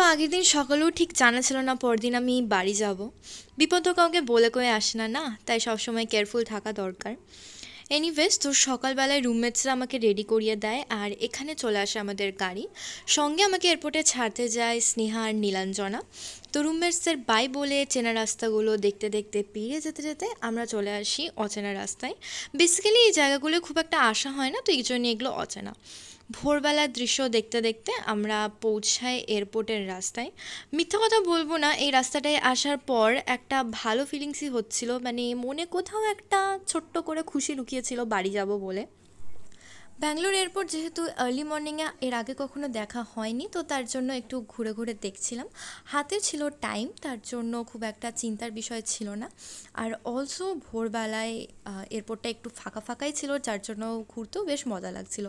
তো আগের দিন সকালেও ঠিক জানা ছিল না পরদিন আমি বাড়ি যাব বিপদ তো কাউকে বলে কয়ে আসে না না তাই সবসময় কেয়ারফুল থাকা দরকার এনিওয়েজ তোর সকালবেলায় রুমমেটসরা আমাকে রেডি করিয়ে দেয় আর এখানে চলে আসে আমাদের গাড়ি সঙ্গে আমাকে এয়ারপোর্টে ছাড়তে যায় স্নেহা আর নীলাঞ্জনা তো রুমমেটসদের বাই বলে চেনা রাস্তাগুলো দেখতে দেখতে পেরিয়ে যেতে যেতে আমরা চলে আসি অচেনা রাস্তায় বেসিক্যালি এই জায়গাগুলো খুব একটা আশা হয় না তো এই জন্য এগুলো অচেনা ভোরবেলার দৃশ্য দেখতে দেখতে আমরা পৌঁছাই এয়ারপোর্টের রাস্তায় মিথ্যা কথা বলবো না এই রাস্তাটায় আসার পর একটা ভালো ফিলিংসই হচ্ছিল মানে মনে কোথাও একটা ছোট্ট করে খুশি লুকিয়েছিল বাড়ি যাব বলে ব্যাঙ্গালোর এয়ারপোর্ট যেহেতু আর্লি মর্নিংয়ে এর আগে কখনো দেখা হয়নি তো তার জন্য একটু ঘুরে ঘুরে দেখছিলাম হাতে ছিল টাইম তার জন্য খুব একটা চিন্তার বিষয় ছিল না আর অলসো ভোরবেলায় এয়ারপোর্টটা একটু ফাঁকা ফাঁকাই ছিল যার জন্য ঘুরতেও বেশ মজা লাগছিল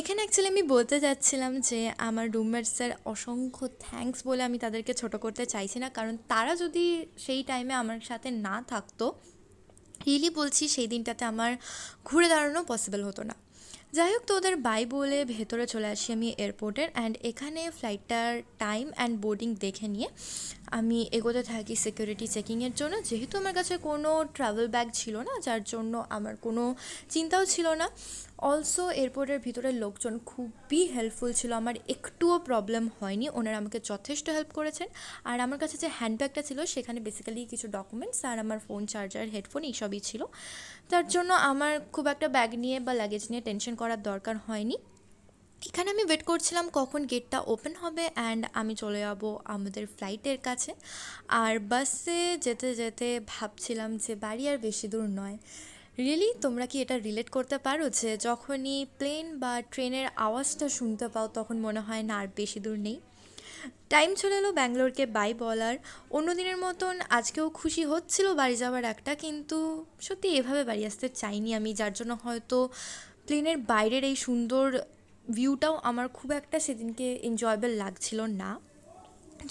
এখানে অ্যাকচুয়ালি আমি বলতে যাচ্ছিলাম যে আমার রুমমেটসের অসংখ্য থ্যাঙ্কস বলে আমি তাদেরকে ছোট করতে চাইছি না কারণ তারা যদি সেই টাইমে আমার সাথে না থাকতো রিয়েলি বলছি সেই দিনটাতে আমার ঘুরে দাঁড়ানো পসিবল হতো না যাই হোক তো ওদের বাই বলে ভেতরে চলে আসি আমি এয়ারপোর্টের অ্যান্ড এখানে ফ্লাইটটার টাইম অ্যান্ড বোর্ডিং দেখে নিয়ে আমি এগোতে থাকি সিকিউরিটি চেকিংয়ের জন্য যেহেতু আমার কাছে কোনো ট্রাভেল ব্যাগ ছিল না যার জন্য আমার কোনো চিন্তাও ছিল না অলসো এয়ারপোর্টের ভিতরে লোকজন খুবই হেল্পফুল ছিল আমার একটুও প্রবলেম হয়নি ওনারা আমাকে যথেষ্ট হেল্প করেছেন আর আমার কাছে যে হ্যান্ডব্যাগটা ছিল সেখানে বেসিক্যালি কিছু ডকুমেন্টস আর আমার ফোন চার্জার হেডফোন এইসবই ছিল তার জন্য আমার খুব একটা ব্যাগ নিয়ে বা লাগেজ নিয়ে টেনশন করার দরকার হয়নি এখানে আমি ওয়েট করছিলাম কখন গেটটা ওপেন হবে অ্যান্ড আমি চলে যাব আমাদের ফ্লাইটের কাছে আর বাসে যেতে যেতে ভাবছিলাম যে বাড়ি আর বেশি দূর নয় রিয়েলি তোমরা কি এটা রিলেট করতে পারো যে যখনই প্লেন বা ট্রেনের আওয়াজটা শুনতে পাও তখন মনে হয় না আর বেশি দূর নেই টাইম চলে এলো ব্যাঙ্গালোরকে বাই বলার অন্য দিনের মতন আজকেও খুশি হচ্ছিল বাড়ি যাওয়ার একটা কিন্তু সত্যি এভাবে বাড়ি আসতে চাইনি আমি যার জন্য হয়তো প্লেনের বাইরের এই সুন্দর ভিউটাও আমার খুব একটা সেদিনকে এনজয়েবল লাগছিল না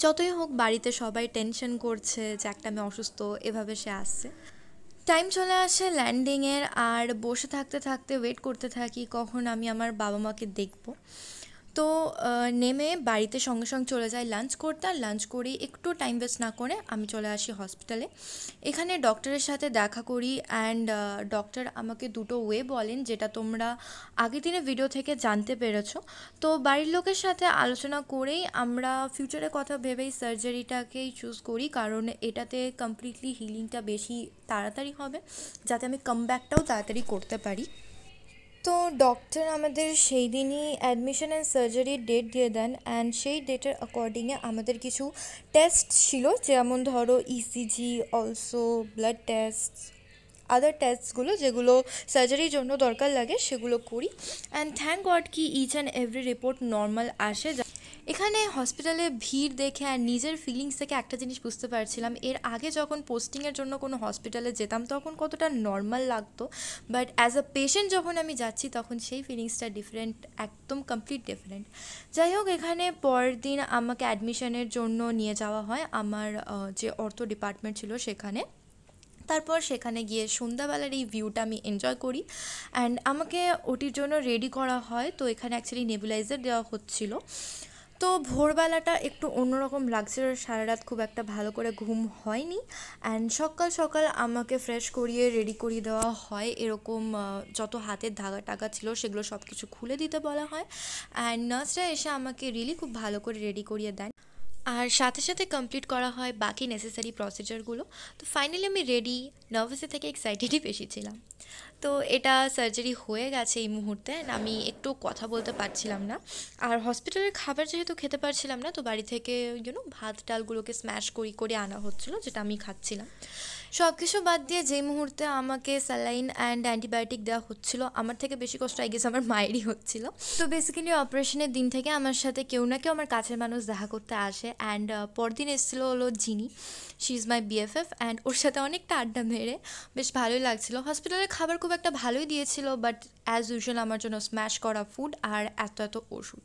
যতই হোক বাড়িতে সবাই টেনশন করছে যে একটা মেয়ে অসুস্থ এভাবে সে আসছে টাইম চলে আসে ল্যান্ডিংয়ের আর বসে থাকতে থাকতে ওয়েট করতে থাকি কখন আমি আমার বাবা মাকে দেখবো তো নেমে বাড়িতে সঙ্গে সঙ্গে চলে যাই লাঞ্চ করতে আর লাঞ্চ করি একটু টাইম ওয়েস্ট না করে আমি চলে আসি হসপিটালে এখানে ডক্টরের সাথে দেখা করি অ্যান্ড ডক্টর আমাকে দুটো ওয়ে বলেন যেটা তোমরা আগের দিনে ভিডিও থেকে জানতে পেরেছো তো বাড়ির লোকের সাথে আলোচনা করেই আমরা ফিউচারের কথা ভেবেই সার্জারিটাকেই চুজ করি কারণ এটাতে কমপ্লিটলি হিলিংটা বেশি তাড়াতাড়ি হবে যাতে আমি কামব্যাকটাও তাড়াতাড়ি করতে পারি তো ডক্টর আমাদের সেই দিনই অ্যাডমিশন অ্যান্ড সার্জারির ডেট দিয়ে দেন অ্যান্ড সেই ডেটের অ্যাকর্ডিংয়ে আমাদের কিছু টেস্ট ছিল যেমন ধরো ECG also blood test other টেস্টগুলো যেগুলো সার্জারির জন্য দরকার লাগে সেগুলো করি অ্যান্ড থ্যাংক গড কি each and every report normal আসে এখানে হসপিটালে ভিড় দেখে আর নিজের ফিলিংস থেকে একটা জিনিস বুঝতে পারছিলাম এর আগে যখন পোস্টিংয়ের জন্য কোনো হসপিটালে যেতাম তখন কতটা নর্মাল লাগতো বাট অ্যাজ আ পেশেন্ট যখন আমি যাচ্ছি তখন সেই ফিলিংসটা ডিফারেন্ট একদম কমপ্লিট ডিফারেন্ট যাই হোক এখানে পরদিন আমাকে অ্যাডমিশনের জন্য নিয়ে যাওয়া হয় আমার যে অর্থ ডিপার্টমেন্ট ছিল সেখানে তারপর সেখানে গিয়ে সন্ধ্যাবেলার এই ভিউটা আমি এনজয় করি অ্যান্ড আমাকে ওটির জন্য রেডি করা হয় তো এখানে অ্যাকচুয়ালি নেবুলাইজার দেওয়া হচ্ছিল তো ভোরবেলাটা একটু অন্যরকম লাগছিল সারা রাত খুব একটা ভালো করে ঘুম হয়নি অ্যান্ড সকাল সকাল আমাকে ফ্রেশ করিয়ে রেডি করিয়ে দেওয়া হয় এরকম যত হাতের ধাগা টাগা ছিল সেগুলো সব কিছু খুলে দিতে বলা হয় অ্যান্ড নার্সরা এসে আমাকে রিলি খুব ভালো করে রেডি করিয়ে দেন আর সাথে সাথে কমপ্লিট করা হয় বাকি নেসেসারি প্রসিজারগুলো তো ফাইনালি আমি রেডি নার্ভাসে থেকে এক্সাইটেডই বেশি ছিলাম তো এটা সার্জারি হয়ে গেছে এই মুহূর্তে আমি একটু কথা বলতে পারছিলাম না আর হসপিটালের খাবার যেহেতু খেতে পারছিলাম না তো বাড়ি থেকে ইউনো ভাত ডালগুলোকে স্ম্যাশ করি করে আনা হচ্ছিলো যেটা আমি খাচ্ছিলাম সব কিছু বাদ দিয়ে যেই মুহূর্তে আমাকে স্যালাইন অ্যান্ড অ্যান্টিবায়োটিক দেওয়া হচ্ছিল আমার থেকে বেশি কষ্ট আই গেস আমার মায়েরই হচ্ছিল তো বেসিক্যালি অপারেশনের দিন থেকে আমার সাথে কেউ না কেউ আমার কাছের মানুষ দেখা করতে আসে অ্যান্ড পরদিন এসেছিল হলো Jini she is my BFF and ওর সাথে অনেকটা আড্ডা মেরে বেশ ভালোই লাগছিল হসপিটালের খাবার খুব একটা ভালোই দিয়েছিল বাট অ্যাজ ইউজুয়াল আমার জন্য স্ম্যাশ করা ফুড আর এত এত ওষুধ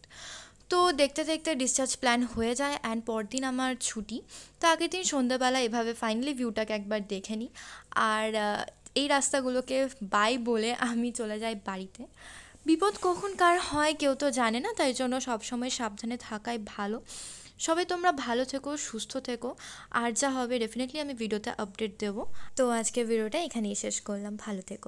তো দেখতে দেখতে ডিসচার্জ প্ল্যান হয়ে যায় অ্যান্ড পরদিন আমার ছুটি তো আগের দিন সন্ধ্যাবেলা এভাবে ফাইনালি ভিউটাকে একবার দেখে নিই আর এই রাস্তাগুলোকে বাই বলে আমি চলে যাই বাড়িতে বিপদ কখন কার হয় কেউ তো জানে না তাই জন্য সবসময় সাবধানে থাকাই ভালো সবাই তোমরা ভালো থেকো সুস্থ থেকো আর যা হবে ডেফিনেটলি আমি ভিডিওতে আপডেট দেবো তো আজকে ভিডিওটা এখানেই শেষ করলাম ভালো থেকো